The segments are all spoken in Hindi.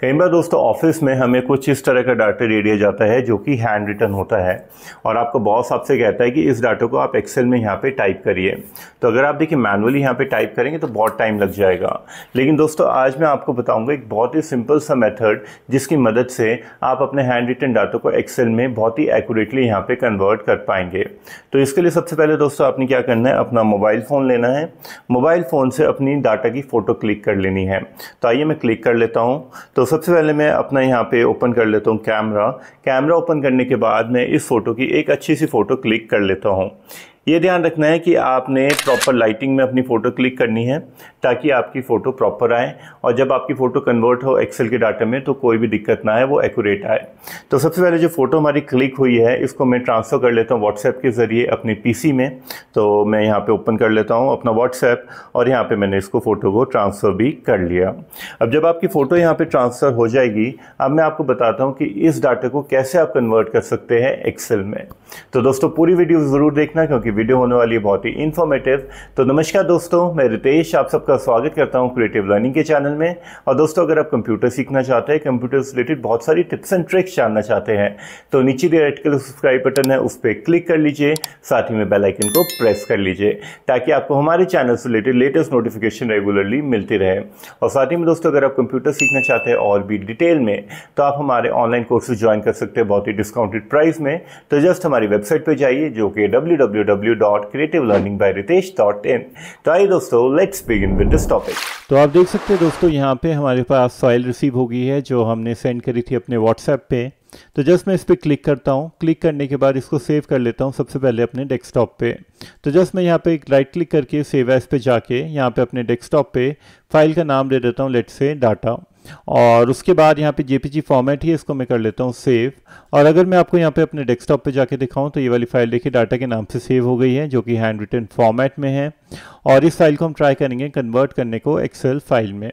कई बार दोस्तों ऑफिस में हमें कुछ इस तरह का डाटा दे दिया जाता है जो कि हैंड रिटर्न होता है और आपका बॉस आपसे कहता है कि इस डाटा को आप एक्सेल में यहाँ पे टाइप करिए तो अगर आप देखिए मैनुअली यहाँ पे टाइप करेंगे तो बहुत टाइम लग जाएगा लेकिन दोस्तों आज मैं आपको बताऊँगा एक बहुत ही सिंपल सा मेथड जिसकी मदद से आप अपने हैंड रिटर्न डाटा को एक्सेल में बहुत ही एक्यूरेटली यहाँ पर कन्वर्ट कर पाएंगे तो इसके लिए सबसे पहले दोस्तों आपने क्या करना है अपना मोबाइल फ़ोन लेना है मोबाइल फ़ोन से अपनी डाटा की फ़ोटो क्लिक कर लेनी है तो आइए मैं क्लिक कर लेता हूँ तो सबसे पहले मैं अपना यहाँ पे ओपन कर लेता हूँ कैमरा कैमरा ओपन करने के बाद मैं इस फ़ोटो की एक अच्छी सी फ़ोटो क्लिक कर लेता हूँ ये ध्यान रखना है कि आपने प्रॉपर लाइटिंग में अपनी फ़ोटो क्लिक करनी है ताकि आपकी फ़ोटो प्रॉपर आए और जब आपकी फ़ोटो कन्वर्ट हो एक्सेल के डाटा में तो कोई भी दिक्कत ना आए वो एक्यूरेट आए तो सबसे पहले जो फ़ोटो हमारी क्लिक हुई है इसको मैं ट्रांसफ़र कर लेता हूँ व्हाट्सएप के ज़रिए अपने पी में तो मैं यहाँ पर ओपन कर लेता हूँ अपना व्हाट्सएप और यहाँ पर मैंने इसको फ़ोटो को ट्रांसफ़र भी कर लिया अब जब आपकी फ़ोटो यहाँ पर ट्रांसफ़र हो जाएगी अब मैं आपको बताता हूँ कि इस डाटा को कैसे आप कन्वर्ट कर सकते हैं एक्सेल में तो दोस्तों पूरी वीडियो ज़रूर देखना क्योंकि वीडियो होने वाली है बहुत ही इन्फॉर्मेटिव तो नमस्कार दोस्तों मैं रितेश आप सबका स्वागत करता हूँ क्रिएटिव लर्निंग के चैनल में और दोस्तों अगर आप कंप्यूटर सीखना चाहते हैं कंप्यूटर से रिलेटेड बहुत सारी टिप्स एंड ट्रिक्स जानना चाहते हैं तो नीचे दिए रेड कलर सब्सक्राइब बटन है उस पर क्लिक कर लीजिए साथ ही में बेल आइकन को प्रेस कर लीजिए ताकि आपको हमारे चैनल से रिलेटेड लेटेस्ट नोटिफिकेशन रेगुलरली मिलती रहे और साथ ही में दोस्तों अगर आप कंप्यूटर सीखना चाहते हैं और भी डिटेल में तो आप हमारे ऑनलाइन कोर्सेज ज्वाइन कर सकते हैं बहुत ही डिस्काउंटेड प्राइस में तो जस्ट हमारी वेबसाइट पर जाइए जो कि डब्ल्यू तो आइए दोस्तों let's begin with this topic तो आप देख सकते हैं दोस्तों यहाँ पे हमारे पास फाइल रिसीव हो गई है जो हमने सेंड करी थी अपने व्हाट्सएप पे तो जस्ट मैं इस पर क्लिक करता हूँ क्लिक करने के बाद इसको सेव कर लेता हूँ सबसे पहले अपने डेस्कटॉप पे तो जस्ट मैं यहाँ पे एक राइट क्लिक करके सेव एस पे जाके यहाँ पे अपने डेस्कटॉप पे फाइल का नाम दे देता हूँ लेट से डाटा और उसके बाद यहाँ पे जेपीजी फॉर्मेट ही इसको मैं कर लेता हूँ सेव और अगर मैं आपको यहाँ पे अपने डेस्कटॉप पे जाके दिखाऊँ तो ये वाली फाइल देखिए डाटा के नाम से सेव हो गई है जो कि हैंड रिटन फॉर्मेट में है और इस फाइल को हम ट्राई करेंगे कन्वर्ट करने को एक्सेल फाइल में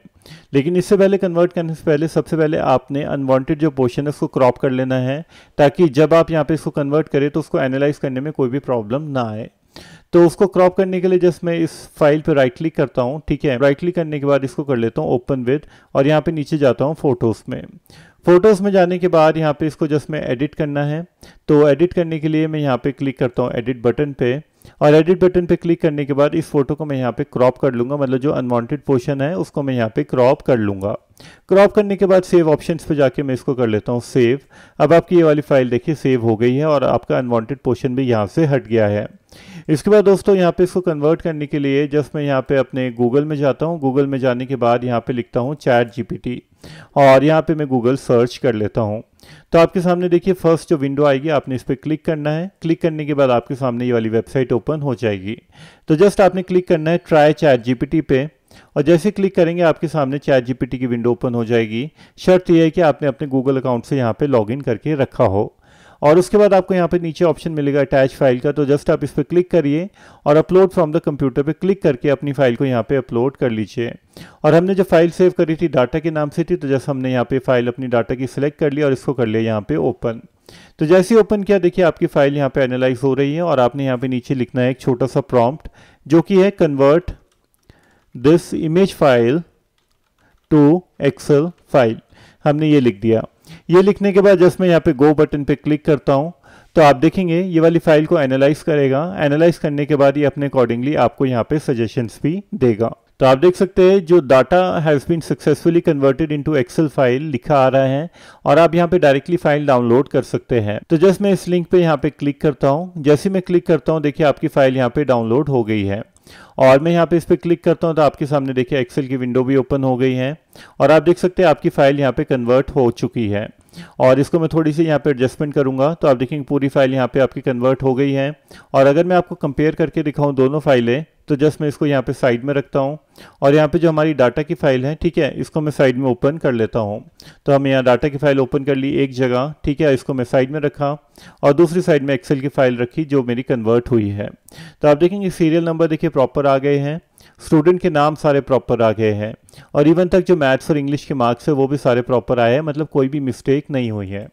लेकिन इससे पहले कन्वर्ट करने से पहले सबसे पहले आपने अनवांटेड जो पोर्शन है उसको क्रॉप कर लेना है ताकि जब आप यहाँ पे इसको कन्वर्ट करें तो उसको एनालाइज करने में कोई भी प्रॉब्लम ना आए तो उसको क्रॉप करने के लिए जस्ट मैं इस फाइल पर राइट क्लिक करता हूँ ठीक है राइट क्लिक करने के बाद इसको कर लेता हूँ ओपन विद और यहाँ पे नीचे जाता हूँ फोटोज़ में फोटोज़ में जाने के बाद यहाँ पे इसको जस्ट मैं एडिट करना है तो एडिट करने के लिए मैं यहाँ पे क्लिक करता हूँ एडिट बटन पे और एडिट बटन पे क्लिक करने के बाद इस फोटो को मैं यहाँ पे क्रॉप कर लूंगा मतलब जो अनवांटेड पोर्शन है उसको मैं यहाँ पे क्रॉप कर लूंगा क्रॉप करने के बाद सेव ऑप्शंस पे जाके मैं इसको कर लेता हूँ सेव अब आपकी ये वाली फाइल देखिए सेव हो गई है और आपका अनवांटेड पोर्शन भी यहाँ से हट गया है इसके बाद दोस्तों यहाँ पे इसको कन्वर्ट करने के लिए जस्ट मैं यहाँ पे अपने गूगल में जाता हूँ गूगल में जाने के बाद यहाँ पे लिखता हूँ चैट जी और यहाँ पे मैं गूगल सर्च कर लेता हूँ तो आपके सामने देखिए फर्स्ट जो विंडो आएगी आपने इस पर क्लिक करना है क्लिक करने के बाद आपके सामने ये वाली वेबसाइट ओपन हो जाएगी तो जस्ट आपने क्लिक करना है ट्राई चैट जीपीटी पे और जैसे क्लिक करेंगे आपके सामने चैट जीपीटी की विंडो ओपन हो जाएगी शर्त यह है कि आपने अपने गूगल अकाउंट से यहाँ पे लॉगिन करके रखा हो और उसके बाद आपको यहाँ पे नीचे ऑप्शन मिलेगा अटैच फाइल का तो जस्ट आप इस पर क्लिक करिए और अपलोड फ्रॉम द कंप्यूटर पे क्लिक करके अपनी फाइल को यहाँ पे अपलोड कर लीजिए और हमने जो फाइल सेव करी थी डाटा के नाम से थी तो जस्ट हमने यहाँ पे फाइल अपनी डाटा की सिलेक्ट कर ली और इसको कर लिया यहाँ पे ओपन तो जैसे ही ओपन किया देखिए आपकी फाइल यहाँ पे एनालाइज हो रही है और आपने यहाँ पे नीचे लिखना है एक छोटा सा प्रॉम्प्ट जो कि है convert this image file to Excel file हमने ये लिख दिया ये लिखने के बाद जस्ट मैं यहाँ पे गो बटन पे क्लिक करता हूँ तो आप देखेंगे ये वाली फाइल को एनालाइज करेगा एनालाइज करने के बाद ये अपने अकॉर्डिंगली आपको यहाँ पे सजेशंस भी देगा तो आप देख सकते हैं जो data has been successfully converted into Excel file लिखा आ रहा है और आप यहाँ पे डायरेक्टली फाइल डाउनलोड कर सकते हैं तो जस्ट मैं इस लिंक पे यहाँ पे क्लिक करता हूँ जैसे मैं क्लिक करता हूँ देखिए आपकी फाइल यहाँ पे डाउनलोड हो गई है और मैं यहाँ पे इस पर क्लिक करता हूँ तो आपके सामने देखिए एक्सेल की विंडो भी ओपन हो गई है और आप देख सकते हैं आपकी फाइल यहाँ पे कन्वर्ट हो चुकी है और इसको मैं थोड़ी सी यहाँ पे एडजस्टमेंट करूँगा तो आप देखेंगे पूरी फाइल यहाँ पे आपकी कन्वर्ट हो गई है और अगर मैं आपको कंपेयर करके दिखाऊँ दोनों फाइलें तो जस्ट मैं इसको यहाँ पे साइड में रखता हूँ और यहाँ पे जो हमारी डाटा की फाइल है ठीक है इसको मैं साइड में ओपन कर लेता हूँ तो हम यहाँ डाटा की फाइल ओपन कर ली एक जगह ठीक है इसको मैं साइड में रखा और दूसरी साइड में एक्सेल की फाइल रखी जो मेरी कन्वर्ट हुई है तो आप देखेंगे सीरियल नंबर देखिए प्रॉपर आ गए हैं स्टूडेंट के नाम सारे प्रॉपर आ गए हैं और इवन तक जो मैथ्स और इंग्लिश के मार्क्स है वो भी सारे प्रॉपर आए हैं मतलब कोई भी मिस्टेक नहीं हुई है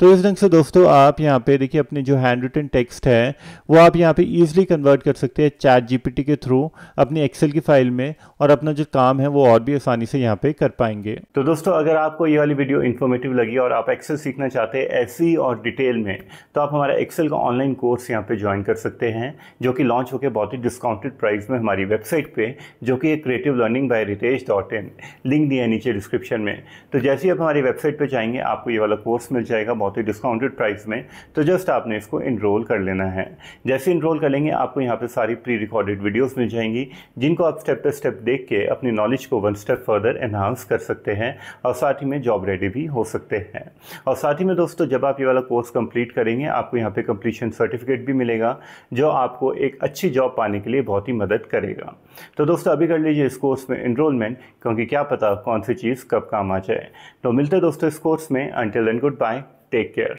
तो इस ढंग से दोस्तों आप यहाँ पे देखिए अपने जो हैंड रिटन टेक्स्ट है वो आप यहाँ पे ईजिली कन्वर्ट कर सकते हैं चैट जीपीटी के थ्रू अपनी एक्सेल की फाइल में और अपना जो काम है वो और भी आसानी से यहाँ पे कर पाएंगे तो दोस्तों अगर आपको ये वाली वीडियो इन्फॉर्मेटिव लगी और आप एक्सेल सीखना चाहते हैं ऐसी और डिटेल में तो आप हमारा एक्सेल का ऑनलाइन कोर्स यहाँ पे ज्वाइन कर सकते हैं जो कि लॉन्च होकर बहुत ही डिस्काउंटेड प्राइस में हमारी वेबसाइट पर जो कि creative learning by Ritesh dot in link दिया है नीचे डिस्क्रिप्शन में तो जैसे ही आप हमारी वेबसाइट पर जाएंगे आपको ये वाला कोर्स मिल जाएगा बहुत ही डिस्काउंटेड प्राइस में तो जस्ट आपने इसको इनरोल कर लेना है जैसे इनरोल कर लेंगे आपको यहाँ पर सारी प्री रिकॉर्डेड वीडियोज़ मिल जाएंगी जिनको आप स्टेप बाई स्टेप देख के अपनी नॉलेज को वन स्टेप फर्दर एनहांस कर सकते हैं और साथ ही में जॉब रेडी भी हो सकते हैं और साथ ही में दोस्तों जब आप ये वाला कोर्स कंप्लीट करेंगे आपको यहाँ पे कंप्लीशन सर्टिफिकेट भी मिलेगा जो आपको एक अच्छी जॉब पाने के लिए बहुत ही मदद करेगा तो दोस्तों अभी कर लीजिए इस कोर्स में इनरोलमेंट क्योंकि क्या पता कौन सी चीज़ कब काम आ जाए तो मिलते दोस्तों इस कोर्स में until and good bye Take care.